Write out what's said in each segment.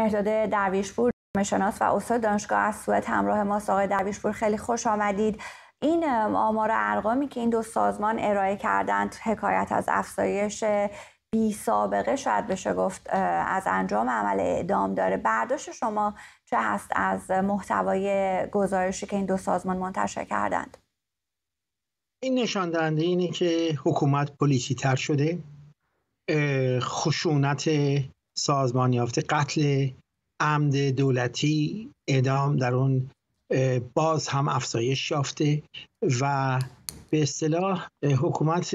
مهداد درویشپور شناس و استاد دانشگاه از سوئد همراه ما آقای درویشپور خیلی خوش آمدید این آمار ارقامی که این دو سازمان ارائه کردند حکایت از افزایش بی سابقه شاید بشه گفت از انجام عمل اعدام داره برداشت شما چه هست از محتوای گزارشی که این دو سازمان منتشر کردند این نشان دهنده اینه که حکومت پلیسی تر شده خشونت سازمان یافته قتل عمد دولتی اعدام در اون باز هم افزایش یافته و به اصطلاح حکومت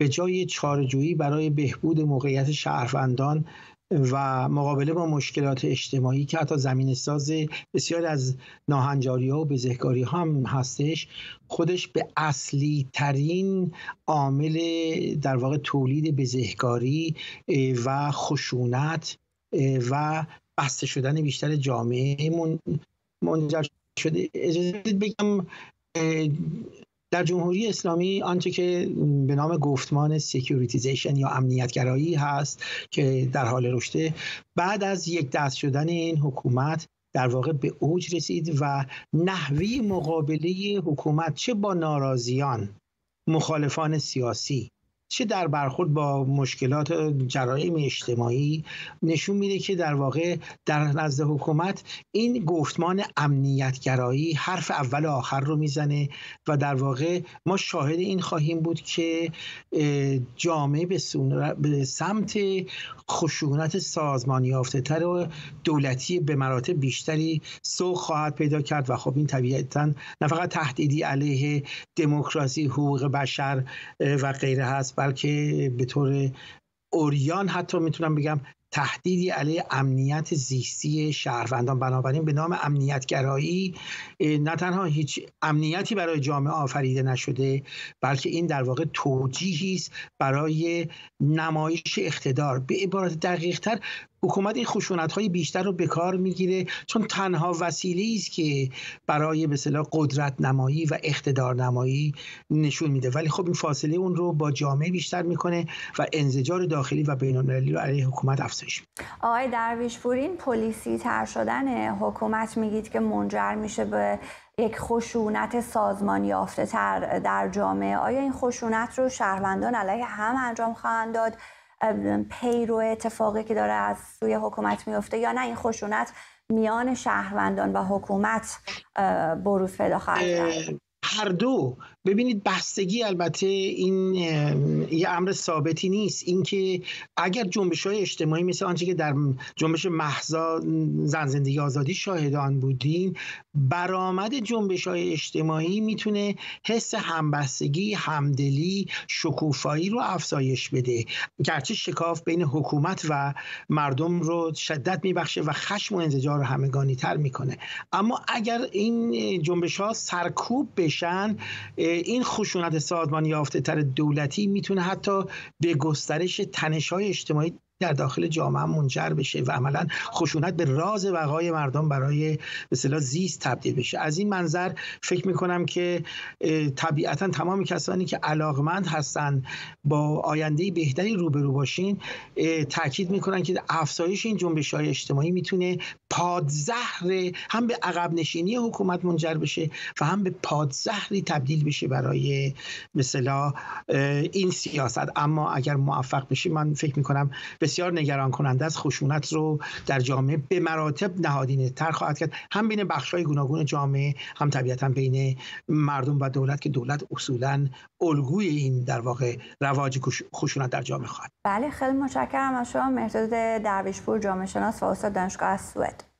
به جای چارجویی برای بهبود موقعیت شهروندان و مقابله با مشکلات اجتماعی که حتی زمین ساز بسیار از ناهنجاری ها و بزهکاری ها هم هستش خودش به اصلی ترین عامل در واقع تولید بزهکاری و خشونت و بسته شدن بیشتر جامعه منجر شده اجازه بگم در جمهوری اسلامی آنچه که به نام گفتمان سکیوریتیزیشن یا امنیتگرایی هست که در حال رشده بعد از یک دست شدن این حکومت در واقع به اوج رسید و نحوی مقابله حکومت چه با ناراضیان مخالفان سیاسی چه در برخورد با مشکلات جرایم اجتماعی نشون میده که در واقع در نزد حکومت این گفتمان امنیتگرایی حرف اول و آخر رو میزنه و در واقع ما شاهد این خواهیم بود که جامعه به سمت خشونت سازمانی یافته تر و دولتی به مراتب بیشتری سوق خواهد پیدا کرد و خب این طبیعتا نه فقط تهدیدی علیه دموکراسی حقوق بشر و غیره هست بلکه به طور اوریان حتی میتونم بگم تهدیدی علیه امنیت زیستی شهروندان بنابراین به نام گرایی نه تنها هیچ امنیتی برای جامعه آفریده نشده بلکه این در واقع توجیهی است برای نمایش اقتدار به عبارت دقیقتر حکومت این خشونت های بیشتر رو به کار میگیره چون تنها وسیله است که برای به قدرت نمایی و اقتدار نمایی نشون میده ولی خب این فاصله اون رو با جامعه بیشتر میکنه و انزجار داخلی و بین المللی رو علیه حکومت افزایش میده آقای درویش این پلیسی تر شدن حکومت میگید که منجر میشه به یک خشونت سازمان یافته تر در جامعه آیا این خشونت رو شهروندان علیه هم انجام خواهند داد پیرو اتفاقی که داره از سوی حکومت میفته یا نه این خشونت میان شهروندان و حکومت بروز پیدا خواهد کرد هر دو ببینید بستگی البته این یه امر ثابتی نیست اینکه اگر جنبش های اجتماعی مثل آنچه که در جنبش محضا زن زندگی آزادی شاهدان بودیم برآمد جنبش های اجتماعی میتونه حس همبستگی همدلی شکوفایی رو افزایش بده گرچه شکاف بین حکومت و مردم رو شدت میبخشه و خشم و انزجار رو همگانی تر میکنه اما اگر این جنبش ها سرکوب به بشن این خشونت سازمان یافته تر دولتی میتونه حتی به گسترش تنش های اجتماعی در داخل جامعه منجر بشه و عملا خشونت به راز وقای مردم برای به زیست تبدیل بشه از این منظر فکر میکنم که طبیعتا تمام کسانی که علاقمند هستند با آینده بهتری روبرو باشین تاکید میکنن که افزایش این جنبش های اجتماعی میتونه پادزهر هم به عقب نشینی حکومت منجر بشه و هم به پادزهری تبدیل بشه برای مثلا این سیاست اما اگر موفق بشه من فکر میکنم به بسیار نگران کننده از خشونت رو در جامعه به مراتب نهادینه تر خواهد کرد هم بین بخش های گوناگون جامعه هم طبیعتا بین مردم و دولت که دولت اصولا الگوی این در واقع رواج خشونت در جامعه خواهد بله خیلی متشکرم از شما درویش درویشپور جامعه شناس و استاد دانشگاه سوئد